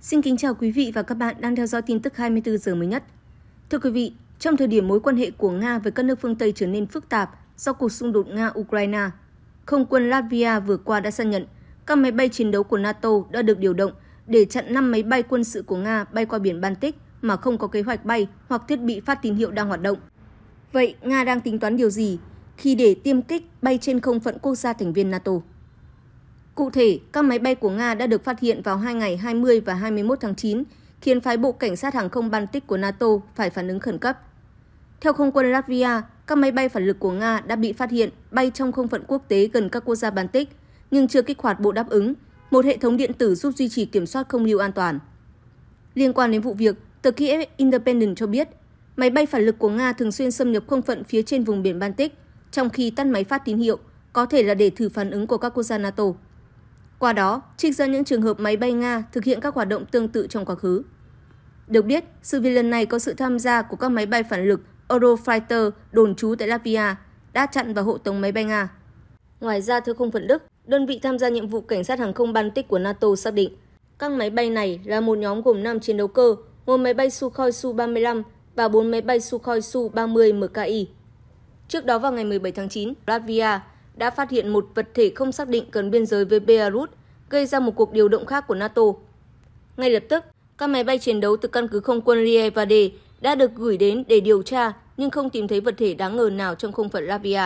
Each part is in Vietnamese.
Xin kính chào quý vị và các bạn đang theo dõi tin tức 24 giờ mới nhất. Thưa quý vị, trong thời điểm mối quan hệ của Nga với các nước phương Tây trở nên phức tạp do cuộc xung đột Nga-Ukraine, không quân Latvia vừa qua đã xác nhận các máy bay chiến đấu của NATO đã được điều động để chặn 5 máy bay quân sự của Nga bay qua biển Baltic mà không có kế hoạch bay hoặc thiết bị phát tín hiệu đang hoạt động. Vậy Nga đang tính toán điều gì khi để tiêm kích bay trên không phận quốc gia thành viên NATO? Cụ thể, các máy bay của Nga đã được phát hiện vào hai ngày 20 và 21 tháng 9, khiến phái bộ cảnh sát hàng không Baltic của NATO phải phản ứng khẩn cấp. Theo không quân Latvia, các máy bay phản lực của Nga đã bị phát hiện bay trong không phận quốc tế gần các quốc gia Baltic, nhưng chưa kích hoạt bộ đáp ứng, một hệ thống điện tử giúp duy trì kiểm soát không lưu an toàn. Liên quan đến vụ việc, tờ Kiev Independent cho biết, máy bay phản lực của Nga thường xuyên xâm nhập không phận phía trên vùng biển Baltic, trong khi tắt máy phát tín hiệu, có thể là để thử phản ứng của các quốc gia NATO qua đó trích dẫn những trường hợp máy bay Nga thực hiện các hoạt động tương tự trong quá khứ. Được biết, sự việc lần này có sự tham gia của các máy bay phản lực Eurofighter đồn trú tại Latvia đã chặn và hộ tống máy bay Nga. Ngoài ra, theo không phận Đức, đơn vị tham gia nhiệm vụ cảnh sát hàng không Baltic của NATO xác định các máy bay này là một nhóm gồm 5 chiến đấu cơ, một máy bay Sukhoi Su-35 và 4 máy bay Sukhoi Su-30 MKI. Trước đó vào ngày 17 tháng 9, Latvia đã phát hiện một vật thể không xác định gần biên giới với Beirut, gây ra một cuộc điều động khác của NATO. Ngay lập tức, các máy bay chiến đấu từ căn cứ không quân Lievade đã được gửi đến để điều tra nhưng không tìm thấy vật thể đáng ngờ nào trong không phận Latvia.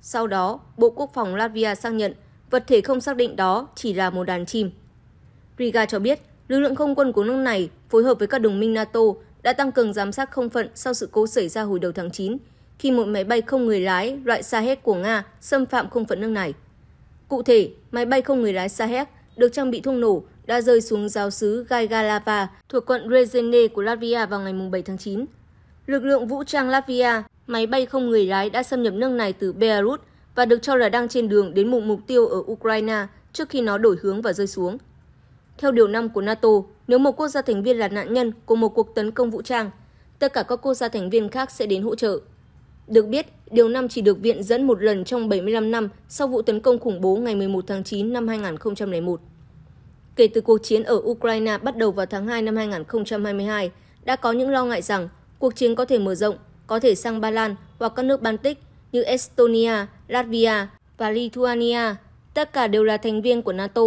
Sau đó, Bộ Quốc phòng Latvia xác nhận vật thể không xác định đó chỉ là một đàn chim. Riga cho biết lực lượng không quân của nước này phối hợp với các đồng minh NATO đã tăng cường giám sát không phận sau sự cố xảy ra hồi đầu tháng 9 khi một máy bay không người lái loại Shahed của Nga xâm phạm không phận nước này. Cụ thể, máy bay không người lái Shahed được trang bị thuốc nổ đã rơi xuống giáo sứ Gaigalava thuộc quận Rezene của Latvia vào ngày 7 tháng 9. Lực lượng vũ trang Latvia, máy bay không người lái đã xâm nhập nước này từ Belarus và được cho là đang trên đường đến một mục tiêu ở Ukraine trước khi nó đổi hướng và rơi xuống. Theo điều 5 của NATO, nếu một quốc gia thành viên là nạn nhân của một cuộc tấn công vũ trang, tất cả các quốc gia thành viên khác sẽ đến hỗ trợ. Được biết, điều năm chỉ được viện dẫn một lần trong 75 năm sau vụ tấn công khủng bố ngày 11 tháng 9 năm 2001. Kể từ cuộc chiến ở Ukraine bắt đầu vào tháng 2 năm 2022, đã có những lo ngại rằng cuộc chiến có thể mở rộng, có thể sang Ba Lan hoặc các nước Baltic như Estonia, Latvia và Lithuania, tất cả đều là thành viên của NATO.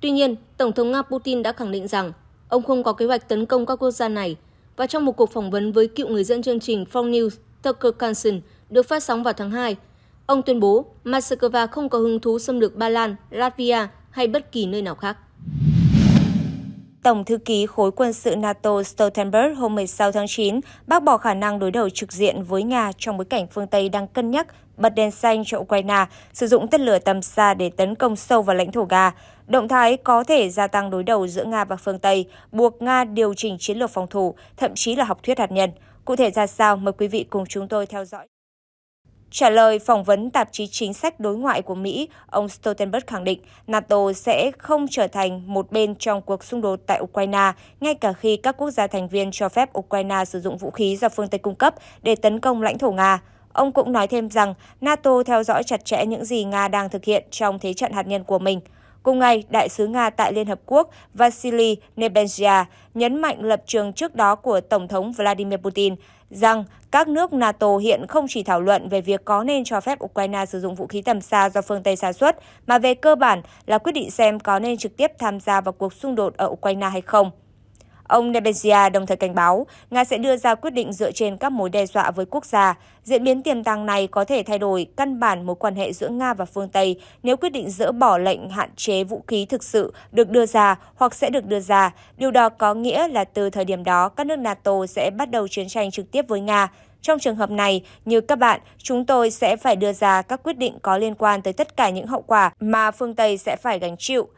Tuy nhiên, Tổng thống Nga Putin đã khẳng định rằng ông không có kế hoạch tấn công các quốc gia này và trong một cuộc phỏng vấn với cựu người dẫn chương trình Fox News, Tucker Carlson được phát sóng vào tháng 2, ông tuyên bố Moscow không có hứng thú xâm lược Ba Lan, Latvia hay bất kỳ nơi nào khác. Tổng thư ký khối quân sự NATO Stoltenberg hôm 16 tháng 9 bác bỏ khả năng đối đầu trực diện với Nga trong bối cảnh phương Tây đang cân nhắc bật đèn xanh cho Ukraine, sử dụng tên lửa tầm xa để tấn công sâu vào lãnh thổ Nga. Động thái có thể gia tăng đối đầu giữa Nga và phương Tây, buộc Nga điều chỉnh chiến lược phòng thủ, thậm chí là học thuyết hạt nhân. Cụ thể ra sao, mời quý vị cùng chúng tôi theo dõi. Trả lời phỏng vấn tạp chí chính sách đối ngoại của Mỹ, ông Stoltenberg khẳng định NATO sẽ không trở thành một bên trong cuộc xung đột tại Ukraine, ngay cả khi các quốc gia thành viên cho phép Ukraine sử dụng vũ khí do phương Tây cung cấp để tấn công lãnh thổ Nga. Ông cũng nói thêm rằng NATO theo dõi chặt chẽ những gì Nga đang thực hiện trong thế trận hạt nhân của mình. Cùng ngày, Đại sứ Nga tại Liên Hợp Quốc Vasily Nebenzia nhấn mạnh lập trường trước đó của Tổng thống Vladimir Putin rằng các nước NATO hiện không chỉ thảo luận về việc có nên cho phép Ukraine sử dụng vũ khí tầm xa do phương Tây sản xuất, mà về cơ bản là quyết định xem có nên trực tiếp tham gia vào cuộc xung đột ở Ukraine hay không. Ông Nebensia đồng thời cảnh báo Nga sẽ đưa ra quyết định dựa trên các mối đe dọa với quốc gia. Diễn biến tiềm tàng này có thể thay đổi căn bản mối quan hệ giữa Nga và phương Tây nếu quyết định dỡ bỏ lệnh hạn chế vũ khí thực sự được đưa ra hoặc sẽ được đưa ra. Điều đó có nghĩa là từ thời điểm đó, các nước NATO sẽ bắt đầu chiến tranh trực tiếp với Nga. Trong trường hợp này, như các bạn, chúng tôi sẽ phải đưa ra các quyết định có liên quan tới tất cả những hậu quả mà phương Tây sẽ phải gánh chịu.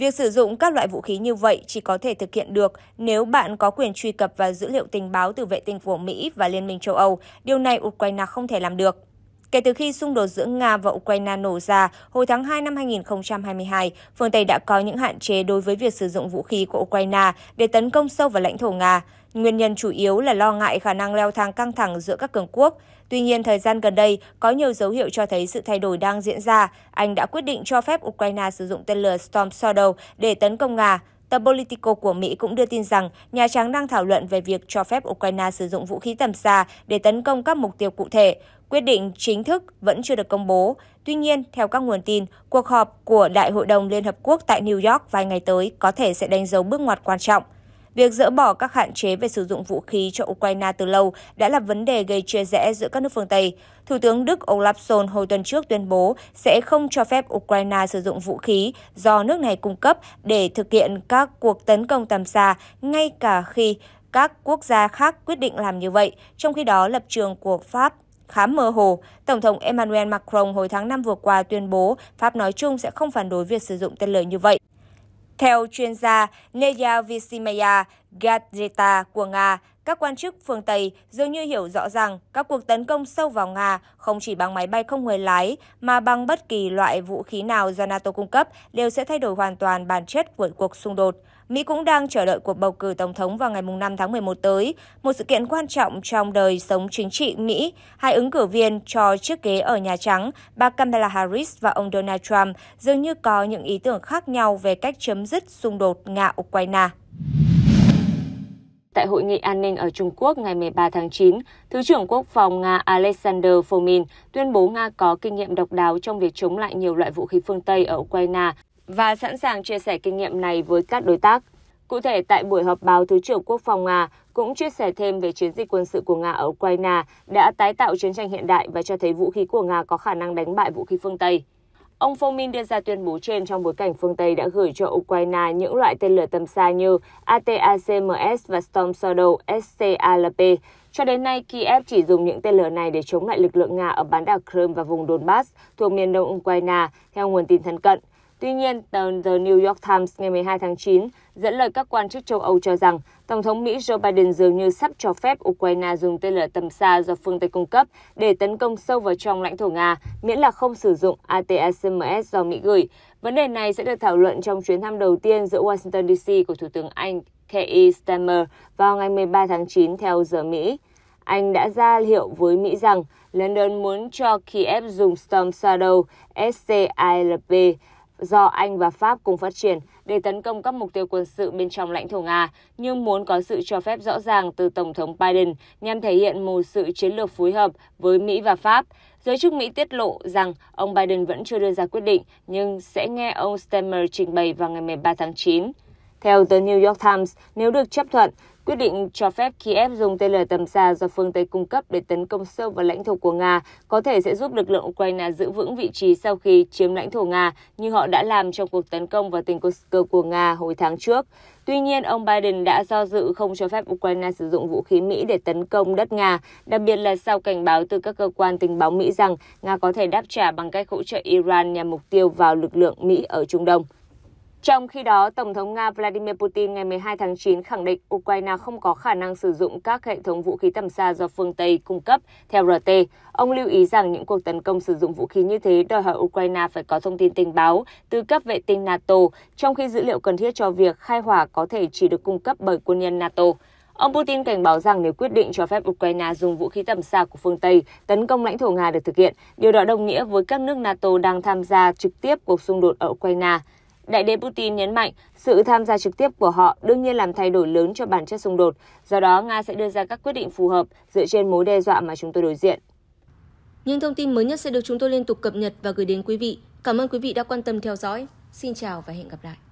Việc sử dụng các loại vũ khí như vậy chỉ có thể thực hiện được nếu bạn có quyền truy cập vào dữ liệu tình báo từ vệ tinh của Mỹ và Liên minh châu Âu. Điều này Ukraine không thể làm được. Kể từ khi xung đột giữa Nga và Ukraine nổ ra hồi tháng 2 năm 2022, phương Tây đã có những hạn chế đối với việc sử dụng vũ khí của Ukraine để tấn công sâu vào lãnh thổ Nga. Nguyên nhân chủ yếu là lo ngại khả năng leo thang căng thẳng giữa các cường quốc. Tuy nhiên, thời gian gần đây, có nhiều dấu hiệu cho thấy sự thay đổi đang diễn ra. Anh đã quyết định cho phép Ukraine sử dụng tên lửa Storm Shadow để tấn công Nga. Tờ Politico của Mỹ cũng đưa tin rằng Nhà Trắng đang thảo luận về việc cho phép Ukraine sử dụng vũ khí tầm xa để tấn công các mục tiêu cụ thể. Quyết định chính thức vẫn chưa được công bố. Tuy nhiên, theo các nguồn tin, cuộc họp của Đại hội đồng Liên Hợp Quốc tại New York vài ngày tới có thể sẽ đánh dấu bước ngoặt quan trọng. Việc dỡ bỏ các hạn chế về sử dụng vũ khí cho Ukraine từ lâu đã là vấn đề gây chia rẽ giữa các nước phương Tây. Thủ tướng Đức Olaf Scholz hồi tuần trước tuyên bố sẽ không cho phép Ukraine sử dụng vũ khí do nước này cung cấp để thực hiện các cuộc tấn công tầm xa, ngay cả khi các quốc gia khác quyết định làm như vậy. Trong khi đó, lập trường của Pháp khá mơ hồ. Tổng thống Emmanuel Macron hồi tháng 5 vừa qua tuyên bố Pháp nói chung sẽ không phản đối việc sử dụng tên lửa như vậy. Theo chuyên gia Neya Visimaya Gadreta của Nga, các quan chức phương Tây dường như hiểu rõ rằng các cuộc tấn công sâu vào Nga không chỉ bằng máy bay không người lái mà bằng bất kỳ loại vũ khí nào do NATO cung cấp đều sẽ thay đổi hoàn toàn bản chất của cuộc xung đột. Mỹ cũng đang chờ đợi cuộc bầu cử tổng thống vào ngày 5 tháng 11 tới, một sự kiện quan trọng trong đời sống chính trị Mỹ. Hai ứng cử viên cho chiếc ghế ở Nhà Trắng, bà Kamala Harris và ông Donald Trump dường như có những ý tưởng khác nhau về cách chấm dứt xung đột Nga-Ukraine. Tại hội nghị an ninh ở Trung Quốc ngày 13 tháng 9, Thứ trưởng Quốc phòng Nga Alexander Fomin tuyên bố Nga có kinh nghiệm độc đáo trong việc chống lại nhiều loại vũ khí phương Tây ở Ukraine và sẵn sàng chia sẻ kinh nghiệm này với các đối tác. Cụ thể, tại buổi họp báo, Thứ trưởng Quốc phòng Nga cũng chia sẻ thêm về chiến dịch quân sự của Nga ở Ukraine đã tái tạo chiến tranh hiện đại và cho thấy vũ khí của Nga có khả năng đánh bại vũ khí phương Tây. Ông Fomin đưa ra tuyên bố trên trong bối cảnh phương Tây đã gửi cho Ukraine những loại tên lửa tầm xa như ATACMS và Storm Shadow SCALP. Cho đến nay, Kiev chỉ dùng những tên lửa này để chống lại lực lượng Nga ở bán đảo Crimea và vùng Donbass thuộc miền đông Ukraine, theo nguồn tin thân cận. Tuy nhiên, tờ The New York Times ngày 12 tháng 9 dẫn lời các quan chức châu Âu cho rằng Tổng thống Mỹ Joe Biden dường như sắp cho phép Ukraine dùng tên lửa tầm xa do phương Tây cung cấp để tấn công sâu vào trong lãnh thổ Nga, miễn là không sử dụng ATACMS do Mỹ gửi. Vấn đề này sẽ được thảo luận trong chuyến thăm đầu tiên giữa Washington DC của Thủ tướng Anh Keir Starmer vào ngày 13 tháng 9 theo giờ Mỹ. Anh đã ra hiệu với Mỹ rằng London muốn cho Kiev dùng Storm Shadow SCILP do Anh và Pháp cùng phát triển để tấn công các mục tiêu quân sự bên trong lãnh thổ Nga, nhưng muốn có sự cho phép rõ ràng từ Tổng thống Biden nhằm thể hiện một sự chiến lược phối hợp với Mỹ và Pháp. Giới chức Mỹ tiết lộ rằng ông Biden vẫn chưa đưa ra quyết định nhưng sẽ nghe ông Stemmer trình bày vào ngày 13 tháng 9. Theo tờ New York Times, nếu được chấp thuận, quyết định cho phép Kiev dùng tên lửa tầm xa do phương Tây cung cấp để tấn công sâu vào lãnh thổ của Nga có thể sẽ giúp lực lượng Ukraine giữ vững vị trí sau khi chiếm lãnh thổ Nga như họ đã làm trong cuộc tấn công vào tỉnh Kursk của Nga hồi tháng trước. Tuy nhiên, ông Biden đã do dự không cho phép Ukraine sử dụng vũ khí Mỹ để tấn công đất Nga, đặc biệt là sau cảnh báo từ các cơ quan tình báo Mỹ rằng Nga có thể đáp trả bằng cách hỗ trợ Iran nhằm mục tiêu vào lực lượng Mỹ ở Trung Đông. Trong khi đó, Tổng thống Nga Vladimir Putin ngày 12 tháng 9 khẳng định Ukraine không có khả năng sử dụng các hệ thống vũ khí tầm xa do phương Tây cung cấp, theo RT. Ông lưu ý rằng những cuộc tấn công sử dụng vũ khí như thế đòi hỏi Ukraine phải có thông tin tình báo từ các vệ tinh NATO, trong khi dữ liệu cần thiết cho việc khai hỏa có thể chỉ được cung cấp bởi quân nhân NATO. Ông Putin cảnh báo rằng nếu quyết định cho phép Ukraine dùng vũ khí tầm xa của phương Tây tấn công lãnh thổ Nga được thực hiện, điều đó đồng nghĩa với các nước NATO đang tham gia trực tiếp cuộc xung đột ở Ukraine. Đại đế Putin nhấn mạnh sự tham gia trực tiếp của họ đương nhiên làm thay đổi lớn cho bản chất xung đột, do đó Nga sẽ đưa ra các quyết định phù hợp dựa trên mối đe dọa mà chúng tôi đối diện. Những thông tin mới nhất sẽ được chúng tôi liên tục cập nhật và gửi đến quý vị. Cảm ơn quý vị đã quan tâm theo dõi. Xin chào và hẹn gặp lại.